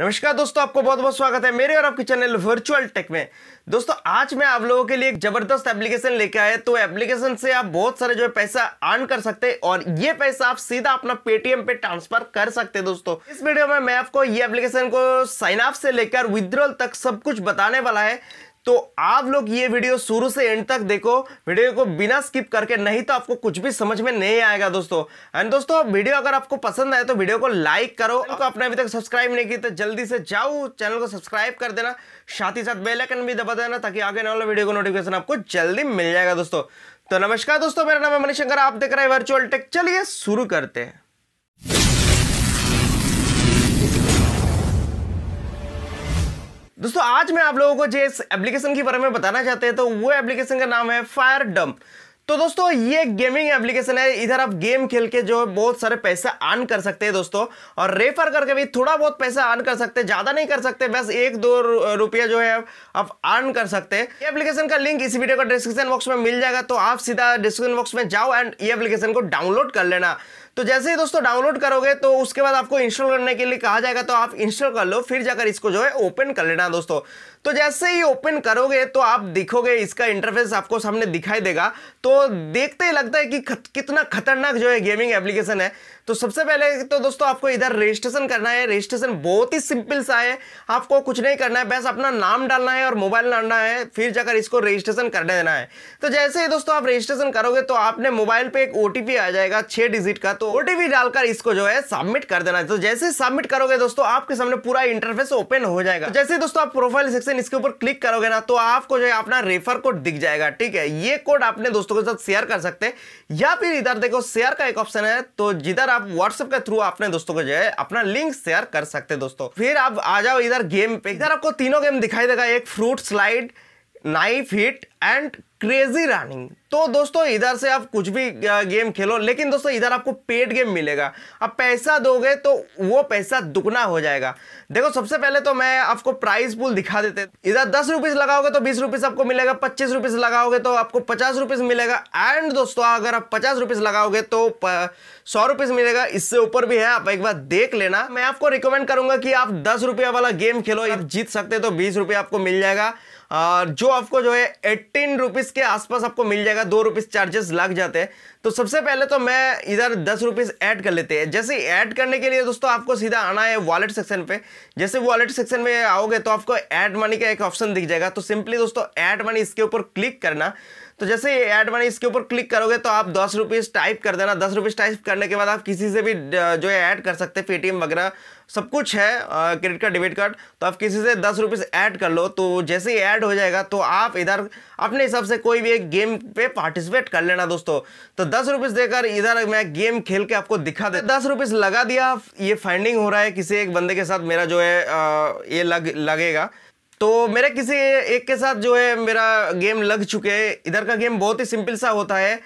नमस्कार दोस्तों आपको बहुत बहुत स्वागत है मेरे और आपके चैनल वर्चुअल टेक में दोस्तों आज मैं आप लोगों के लिए एक जबरदस्त एप्लीकेशन लेके आया तो एप्लीकेशन से आप बहुत सारे जो है पैसा अर्न कर सकते हैं और ये पैसा आप सीधा अपना पेटीएम पे ट्रांसफर कर सकते हैं दोस्तों इस वीडियो में मैं आपको ये एप्लीकेशन को साइन अप से लेकर विद्रोल तक सब कुछ बताने वाला है तो आप लोग ये वीडियो शुरू से एंड तक देखो वीडियो को बिना स्किप करके नहीं तो आपको कुछ भी समझ में नहीं आएगा दोस्तों एंड दोस्तों वीडियो अगर आपको पसंद आए तो वीडियो को लाइक करो आपको अपने अभी तक सब्सक्राइब नहीं किया तो जल्दी से जाओ चैनल को सब्सक्राइब कर देना साथ ही साथ बेलाइकन भी दबा देना ताकि आगे आने वाला वीडियो को नोटिफिकेशन आपको जल्दी मिल जाएगा दोस्तों तो नमस्कार दोस्तों मेरा नाम है मनीष शंकर आप देख रहे हैं वर्चुअल टेक चलिए शुरू करते हैं दोस्तों आज मैं आप लोगों को जिस एप्लीकेशन के बारे में बताना चाहते हैं तो वो एप्लीकेशन का नाम है फायर डम्प तो दोस्तों ये गेमिंग एप्लीकेशन है इधर आप गेम खेल के जो है बहुत सारे पैसे अर्न कर सकते हैं दोस्तों और रेफर करके भी थोड़ा बहुत पैसा अर्न कर सकते हैं ज़्यादा नहीं कर सकते बस एक दो रुपया जो है आप अर्न कर सकते हैं ये एप्लीकेशन का लिंक इसी वीडियो का डिस्क्रिप्शन बॉक्स में मिल जाएगा तो आप सीधा डिस्क्रिप्शन बॉक्स में जाओ एंड ये एप्लीकेशन को डाउनलोड कर लेना तो जैसे ही दोस्तों डाउनलोड करोगे तो उसके बाद आपको इंस्टॉल करने के लिए कहा जाएगा तो आप इंस्टॉल कर लो फिर जाकर इसको जो है ओपन कर लेना दोस्तों तो जैसे ही ओपन करोगे तो आप दिखोगे इसका इंटरफेस आपको सामने दिखाई देगा तो देखते ही लगता है कि खत, कितना खतरनाक जो है गेमिंग एप्लीकेशन है तो सबसे पहले तो दोस्तों आपको इधर रजिस्ट्रेशन करना है रजिस्ट्रेशन बहुत ही सिंपल सा है आपको कुछ नहीं करना है बस अपना नाम डालना है और मोबाइल डालना है फिर जाकर इसको रजिस्ट्रेशन कर देना है तो जैसे ही दोस्तों आप रजिस्ट्रेशन करोगे तो आपने मोबाइल पर एक ओ आ जाएगा छः डिजिट का तो तो ओटीपी डालकर इसको जो है सबमिट कर देना है तो जैसे सबमिट करोगे दोस्तों आपके सामने पूरा इंटरफेस ओपन हो जाएगा तो जैसे दोस्तों आप प्रोफाइल सेक्शन इसके ऊपर क्लिक करोगे ना तो आपको जो है अपना रेफर कोड दिख जाएगा ठीक है ये कोड अपने दोस्तों के साथ शेयर कर सकते हैं या फिर इधर देखो शेयर का एक ऑप्शन है तो जिधर आप व्हाट्सएप के थ्रू अपने दोस्तों को जो है अपना लिंक शेयर कर सकते दोस्तों फिर आप आ जाओ इधर गेम पे इधर आपको तीनों गेम दिखाई देगा एक fruit slide knife hit and crazy running तो दोस्तों इधर से आप कुछ भी गेम खेलो लेकिन दोस्तों इधर आपको पेड गेम मिलेगा आप पैसा दोगे तो वो पैसा दुगना हो जाएगा देखो सबसे पहले तो मैं आपको प्राइस पुल दिखा देते इधर दस रुपीज़ लगाओगे तो बीस रुपीज़ आपको मिलेगा पच्चीस रुपीज़ लगाओगे तो आपको पचास रुपीज़ मिलेगा एंड दोस्तों अगर आप पचास रुपीज़ लगाओगे तो सौ रुपीज़ मिलेगा इससे ऊपर भी है आप एक बार देख लेना मैं आपको रिकमेंड करूंगा कि आप दस रुपया वाला गेम खेलो आप जीत सकते तो बीस रुपया आपको मिल जाएगा जो आपको जो है एट्टीन रुपीज़ के आसपास आपको मिल जाएगा दो रुपीज़ चार्जेस लग जाते हैं तो सबसे पहले तो मैं इधर दस रुपीज़ ऐड कर लेते हैं जैसे ऐड करने के लिए दोस्तों आपको सीधा आना है वॉलेट सेक्शन पे जैसे वॉलेट सेक्शन में आओगे तो आपको ऐड मनी का एक ऑप्शन दिख जाएगा तो सिंपली दोस्तों ऐड मनी इसके ऊपर क्लिक करना तो जैसे ये एड मनी इसके ऊपर क्लिक करोगे तो आप दस रुपीज़ टाइप कर देना दस रुपीज़ टाइप करने के बाद आप किसी से भी जो है ऐड कर सकते हैं पेटीएम वगैरह सब कुछ है क्रेडिट कार्ड डेबिट कार्ड तो आप किसी से दस रुपीज़ ऐड कर लो तो जैसे ही ऐड हो जाएगा तो आप इधर अपने हिसाब से कोई भी एक गेम पे पार्टिसिपेट कर लेना दोस्तों तो दस रुपीज़ देकर इधर मैं गेम खेल के आपको दिखा दे दस रुपीज़ लगा दिया ये फाइंडिंग हो रहा है किसी एक बंदे के साथ मेरा जो है आ, ये लग लगेगा तो मेरे किसी एक के साथ जो है मेरा गेम लग चुके हैं इधर का गेम बहुत ही सिंपल सा होता है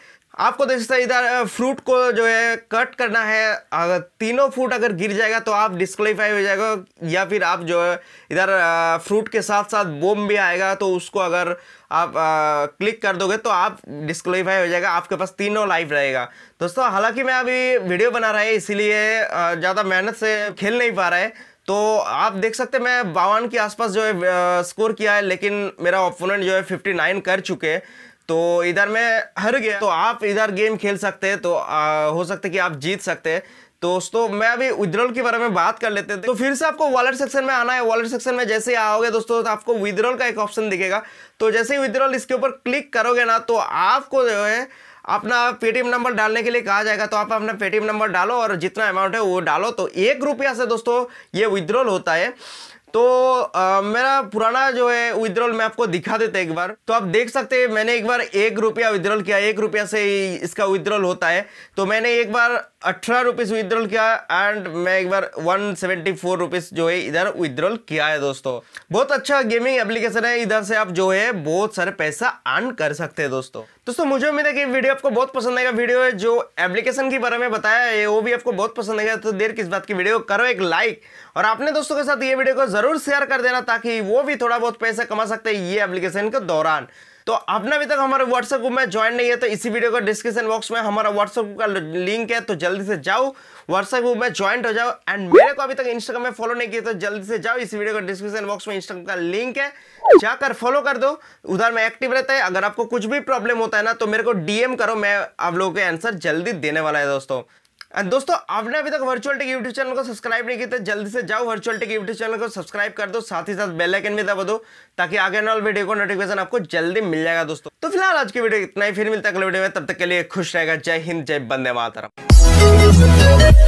आपको देखता इधर फ्रूट को जो है कट करना है अगर तीनों फ्रूट अगर गिर जाएगा तो आप डिस्कालीफाई हो जाएगा या फिर आप जो है इधर फ्रूट के साथ साथ बोम भी आएगा तो उसको अगर आप आ, क्लिक कर दोगे तो आप डिस्कालीफाई हो जाएगा आपके पास तीनों लाइफ रहेगा दोस्तों हालांकि मैं अभी वीडियो बना रहा है इसीलिए ज़्यादा मेहनत से खेल नहीं पा रहा है तो आप देख सकते हैं मैं बावन के आसपास जो है स्कोर किया है लेकिन मेरा ओपोनेंट जो है 59 कर चुके हैं तो इधर मैं हर गया तो आप इधर गेम खेल सकते हैं तो आ, हो सकता है कि आप जीत सकते हैं तो दोस्तों मैं अभी विद्रॉल के बारे में बात कर लेते हैं तो फिर से आपको वॉलेट सेक्शन में आना है वॉलेट सेक्शन में जैसे ही आओगे दोस्तों तो आपको विद्रॉल का एक ऑप्शन दिखेगा तो जैसे ही विद्रॉल इसके ऊपर क्लिक करोगे ना तो आपको जो है अपना पेटीएम नंबर डालने के लिए कहा जाएगा तो आप अपना पेटीएम नंबर डालो और जितना अमाउंट है वो डालो तो एक रुपया से दोस्तों ये विद्रोल होता है तो आ, मेरा पुराना जो है विद्रॉल मैं आपको दिखा देते एक बार तो आप देख सकते हैं मैंने एक बार एक रुपया विद्रॉल किया एक रुपया से इसका विद्रॉल होता है तो मैंने एक बार अठारह रुपीज़ विद्रॉल किया एंड मैं एक बार वन सेवेंटी फोर रुपीज़ जो है इधर विद्रॉल किया है दोस्तों बहुत अच्छा गेमिंग एप्लीकेशन है इधर से आप जो है बहुत सारे पैसा अर्न कर सकते हैं दोस्तों दोस्तों मुझे उम्मीद है कि वीडियो आपको बहुत पसंद आएगा वीडियो है जो एप्लीकेशन के बारे में बताया है वो भी आपको बहुत पसंद आएगा तो देर किस बात की वीडियो करो एक लाइक और अपने दोस्तों के साथ ये वीडियो को जरूर शेयर कर देना ताकि वो भी थोड़ा बहुत पैसा कमा सकते हैं ये एप्लीकेशन के दौरान तो आपने अभी तक हमारे व्हाट्सएप ग्रुप में ज्वाइन नहीं है तो इसी वीडियो का डिस्क्रिप्शन बॉक्स में हमारा व्हाट्सएप ग्रुप का लिंक है तो जल्दी से जाओ व्हाट्सएप ग्रुप में ज्वाइन हो जाओ एंड मेरे को अभी तक इंस्टाग्राम में फॉलो नहीं किया तो जल्दी से जाओ इसी वीडियो का डिस्क्रिप्शन बॉक्स में इंस्टाग्राम का लिंक है जाकर फॉलो कर दो उधर मैं एक्टिव रहता है अगर आपको कुछ भी प्रॉब्लम होता है ना तो मेरे को डीएम करो मैं आप लोगों के आंसर जल्दी देने वाला है दोस्तों दोस्तों आपने अभी तक वर्चुअल टेक यूट्यूब चैनल को सब्सक्राइब नहीं किया तो जल्दी से जाओ वर्चुअल टेक यूट्यूब चैनल को सब्सक्राइब कर दो साथ ही साथ बेल आइकन भी दबा दो ताकि आगे आने वाले वीडियो को नोटिफिकेशन आपको जल्दी मिल जाएगा दोस्तों तो फिलहाल आज की वीडियो इतना ही फिर मिलता अगले वीडियो में तब तक के लिए खुश रहेगा जय हिंद जय बंदे मातरम